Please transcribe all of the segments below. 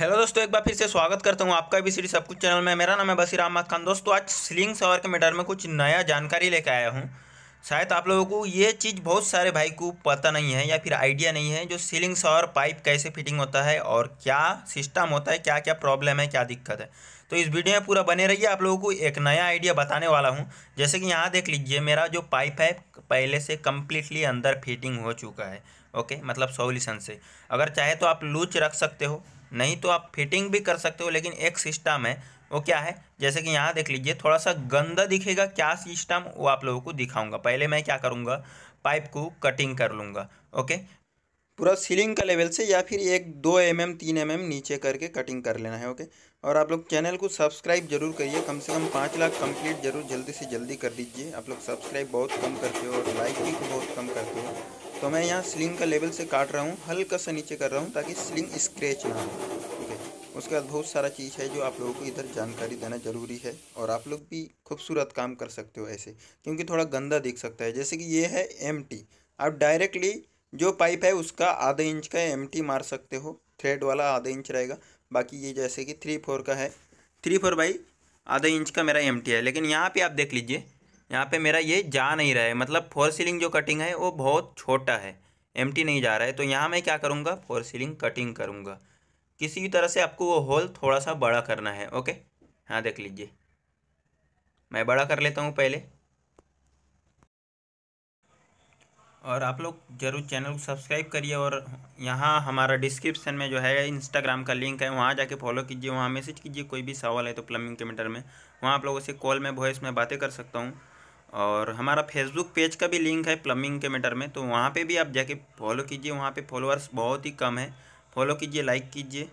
Hello दोस्तों एक बार फिर से स्वागत करता हूँ आपका भी सीढ़ी सब कुछ चैनल में मेरा नाम है बसीर अहमद खान दोस्तों आज स्लिंग सवार के मैटर में कुछ नया जानकारी लेके आया हूँ शायद आप लोगों को ये चीज़ बहुत सारे भाई को पता नहीं है या फिर आइडिया नहीं है जो सीलिंग सवार पाइप कैसे फिटिंग होता है और क्या सिस्टम होता है क्या क्या प्रॉब्लम है क्या दिक्कत है तो इस वीडियो में पूरा बने रहिए आप लोगों को एक नया आइडिया बताने वाला हूँ जैसे कि यहाँ देख लीजिए मेरा जो पाइप है पहले से कम्प्लीटली अंदर फिटिंग हो चुका है ओके मतलब सोल्यूशन से अगर चाहे तो आप लूच रख सकते हो नहीं तो आप फिटिंग भी कर सकते हो लेकिन एक सिस्टम है वो क्या है जैसे कि यहाँ देख लीजिए थोड़ा सा गंदा दिखेगा क्या सिस्टम वो आप लोगों को दिखाऊंगा पहले मैं क्या करूँगा पाइप को कटिंग कर लूँगा ओके पूरा सीलिंग का लेवल से या फिर एक दो एम mm, एम तीन एम mm एम नीचे करके कटिंग कर लेना है ओके और आप लोग चैनल को सब्सक्राइब जरूर करिए कम से कम पाँच लाख कंप्लीट जरूर जल्दी से जल्दी कर दीजिए आप लोग सब्सक्राइब बहुत कम करते हो और लाइक भी बहुत कम करते हो तो मैं यहाँ स्लिंग का लेवल से काट रहा हूँ हल्का सा नीचे कर रहा हूँ ताकि स्लिंग स्क्रैच ना हो ठीक है उसके बाद बहुत सारा चीज़ है जो आप लोगों को इधर जानकारी देना ज़रूरी है और आप लोग भी खूबसूरत काम कर सकते हो ऐसे क्योंकि थोड़ा गंदा दिख सकता है जैसे कि ये है एम आप डायरेक्टली जो पाइप है उसका आधे इंच का एम मार सकते हो थ्रेड वाला आधा इंच रहेगा बाकी ये जैसे कि थ्री फोर का है थ्री फोर बाई आधा इंच का मेरा एम है लेकिन यहाँ पे आप देख लीजिए यहाँ पे मेरा ये जा नहीं रहा है मतलब फोर सीलिंग जो कटिंग है वो बहुत छोटा है एम नहीं जा रहा है तो यहाँ मैं क्या करूँगा फोर सीलिंग कटिंग करूँगा किसी भी तरह से आपको वो होल थोड़ा सा बड़ा करना है ओके हाँ देख लीजिए मैं बड़ा कर लेता हूँ पहले और आप लोग ज़रूर चैनल को सब्सक्राइब करिए और यहाँ हमारा डिस्क्रिप्शन में जो है इंस्टाग्राम का लिंक है वहाँ जाके फॉलो कीजिए वहाँ मैसेज कीजिए कोई भी सवाल है तो प्लम्बिंग के मैटर में वहाँ आप लोगों से कॉल में वॉइस में बातें कर सकता हूँ और हमारा फेसबुक पेज का भी लिंक है प्लम्बिंग के मैटर में तो वहाँ पर भी आप जाके फॉलो कीजिए वहाँ पर फॉलोअर्स बहुत ही कम है फॉलो कीजिए लाइक कीजिए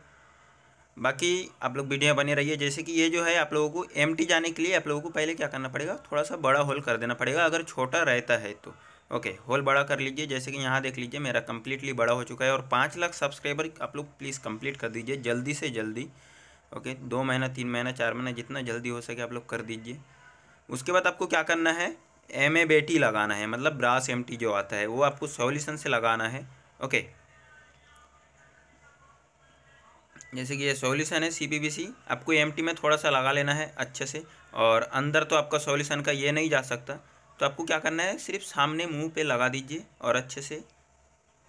बाकी आप लोग वीडियो बने रहिए जैसे कि ये जो है आप लोगों को एम जाने के लिए आप लोगों को पहले क्या करना पड़ेगा थोड़ा सा बड़ा होल कर देना पड़ेगा अगर छोटा रहता है तो ओके होल बड़ा कर लीजिए जैसे कि यहाँ देख लीजिए मेरा कम्प्लीटली बड़ा हो चुका है और पाँच लाख सब्सक्राइबर आप लोग प्लीज़ कंप्लीट कर दीजिए जल्दी से जल्दी ओके दो महीना तीन महीना चार महीना जितना जल्दी हो सके आप लोग कर दीजिए उसके बाद आपको क्या करना है एम ए बेटी लगाना है मतलब ब्रास एम टी जो आता है वो आपको सॉल्यूशन से लगाना है ओके जैसे कि ये सॉल्यूशन है सी बी बी सी आपको एम टी में थोड़ा सा लगा लेना है अच्छे से और अंदर तो आपका सॉल्यूशन का ये नहीं जा सकता तो आपको क्या करना है सिर्फ सामने मुंह पे लगा दीजिए और अच्छे से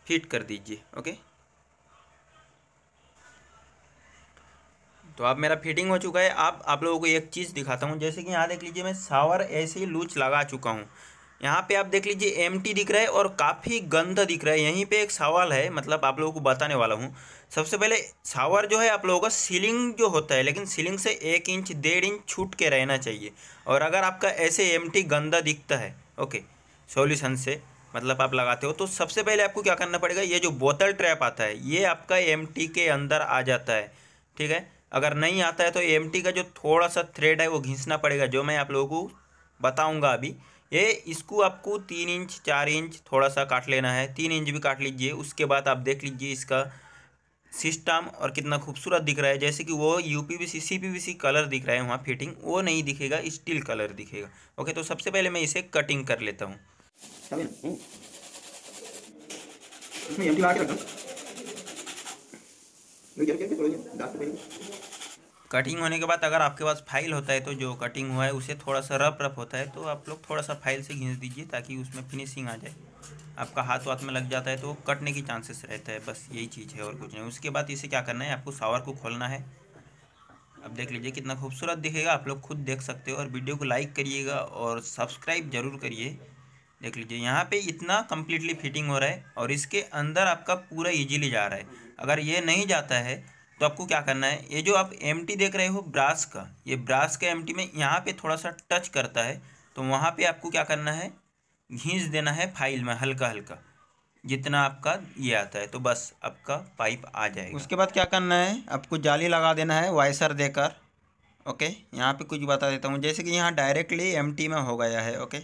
फिट कर दीजिए ओके तो अब मेरा फिटिंग हो चुका है आप आप लोगों को एक चीज़ दिखाता हूँ जैसे कि यहाँ देख लीजिए मैं सावर ऐसे ही लूच लगा चुका हूँ यहाँ पे आप देख लीजिए एम दिख रहा है और काफ़ी गंदा दिख रहा है यहीं पे एक सवाल है मतलब आप लोगों को बताने वाला हूँ सबसे पहले सावर जो है आप लोगों का सीलिंग जो होता है लेकिन सीलिंग से एक इंच डेढ़ इंच छूट के रहना चाहिए और अगर आपका ऐसे एम गंदा दिखता है ओके सॉल्यूशन से मतलब आप लगाते हो तो सबसे पहले आपको क्या करना पड़ेगा ये जो बोतल ट्रैप आता है ये आपका एम के अंदर आ जाता है ठीक है अगर नहीं आता है तो एम का जो थोड़ा सा थ्रेड है वो घिसना पड़ेगा जो मैं आप लोगों को बताऊँगा अभी ये इसको आपको तीन इंच चार इंच थोड़ा सा काट लेना है तीन इंच भी काट लीजिए उसके बाद आप देख लीजिए इसका सिस्टम और कितना खूबसूरत दिख रहा है जैसे कि वो U P V C colour दिख रहा है वहाँ फिटिंग वो नहीं दिखेगा स्टील कलर दिखेगा ओके तो सबसे पहले मैं इसे कटिंग कर लेता हूँ हम्म। इसमें कटिंग होने के बाद अगर आपके पास फाइल होता है तो जो कटिंग हुआ है उसे थोड़ा सा रफ रफ होता है तो आप लोग थोड़ा सा फाइल से घींच दीजिए ताकि उसमें फिनिशिंग आ जाए आपका हाथ वाथ में लग जाता है तो कटने की चांसेस रहता है बस यही चीज़ है और कुछ नहीं उसके बाद इसे क्या करना है आपको सावर को खोलना है अब देख लीजिए कितना खूबसूरत दिखेगा आप लोग खुद देख सकते हो और वीडियो को लाइक करिएगा और सब्सक्राइब जरूर करिए देख लीजिए यहाँ पे इतना कम्प्लीटली फिटिंग हो रहा है और इसके अंदर आपका पूरा इजीली जा रहा है अगर ये नहीं जाता है तो आपको क्या करना है ये जो आप एम देख रहे हो ब्रास का ये ब्रास का एम में यहाँ पर थोड़ा सा टच करता है तो वहाँ पर आपको क्या करना है घींच देना है फाइल में हल्का हल्का जितना आपका ये आता है तो बस आपका पाइप आ जाएगा उसके बाद क्या करना है आपको जाली लगा देना है वाइसर देकर ओके यहाँ पे कुछ बता देता हूँ जैसे कि यहाँ डायरेक्टली एम में हो गया है ओके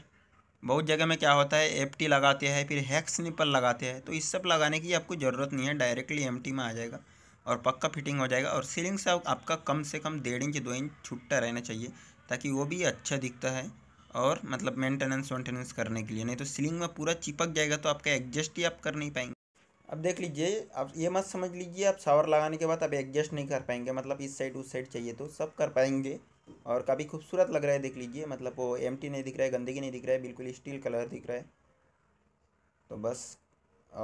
बहुत जगह में क्या होता है एफ लगाते हैं फिर हैक्स निपल लगाते हैं तो इस सब लगाने की आपको ज़रूरत नहीं है डायरेक्टली एम में आ जाएगा और पक्का फिटिंग हो जाएगा और सीलिंग से आपका कम से कम डेढ़ इंच दो इंच छुट्टा रहना चाहिए ताकि वो भी अच्छा दिखता है और मतलब मेंटेनेंस वेंटेनेंस करने के लिए नहीं तो सीलिंग में पूरा चिपक जाएगा तो आपका एडजस्ट ही आप कर नहीं पाएंगे अब देख लीजिए आप ये मत समझ लीजिए आप शावर लगाने के बाद आप एडजस्ट नहीं कर पाएंगे मतलब इस साइड उस साइड चाहिए तो सब कर पाएंगे और काफ़ी खूबसूरत लग रहा है देख लीजिए मतलब वो एम नहीं दिख रहा है गंदगी नहीं दिख रहा है बिल्कुल स्टील कलर दिख रहा है तो बस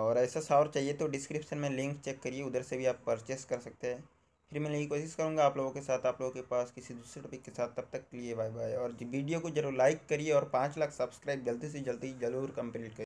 और ऐसा सावर चाहिए तो डिस्क्रिप्शन में लिंक चेक करिए उधर से भी आप परचेस कर सकते हैं फिर मैं यही कोशिश करूँगा आप लोगों के साथ आप लोगों के पास किसी दूसरे टॉपिक के साथ तब तक के लिए बाय बाय और वीडियो को जरूर लाइक करिए और पाँच लाख सब्सक्राइब जल्दी से जल्दी जरूर कंप्लीट करिए